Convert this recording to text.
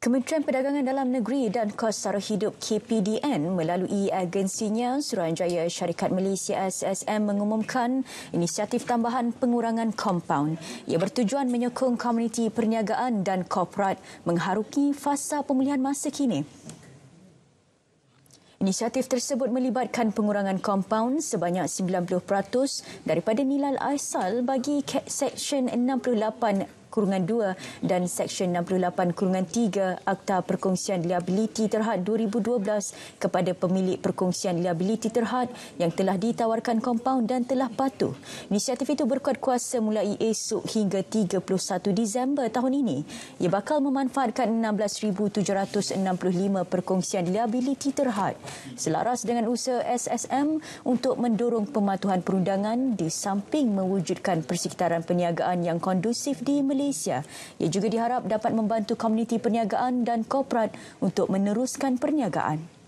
Kementerian Perdagangan Dalam Negeri dan Kos Sara Hidup KPDN melalui agensinya Suruhanjaya Syarikat Malaysia SSM mengumumkan inisiatif tambahan pengurangan kompaun. Ia bertujuan menyokong komuniti perniagaan dan korporat mengharuki fasa pemulihan masa kini. Inisiatif tersebut melibatkan pengurangan kompaun sebanyak 90% daripada nilai asal bagi Seksyen 68 kurungan 2 dan Seksyen 68 kurungan 3 Akta Perkongsian Liability Terhad 2012 kepada pemilik perkongsian liability terhad yang telah ditawarkan kompaun dan telah patuh. Inisiatif itu berkuat kuasa mulai esok hingga 31 Disember tahun ini. Ia bakal memanfaatkan 16,765 perkongsian liability terhad selaras dengan usaha SSM untuk mendorong pematuhan perundangan di samping mewujudkan persekitaran perniagaan yang kondusif di Malaysia. Malaysia. Ia juga diharap dapat membantu komuniti perniagaan dan korporat untuk meneruskan perniagaan.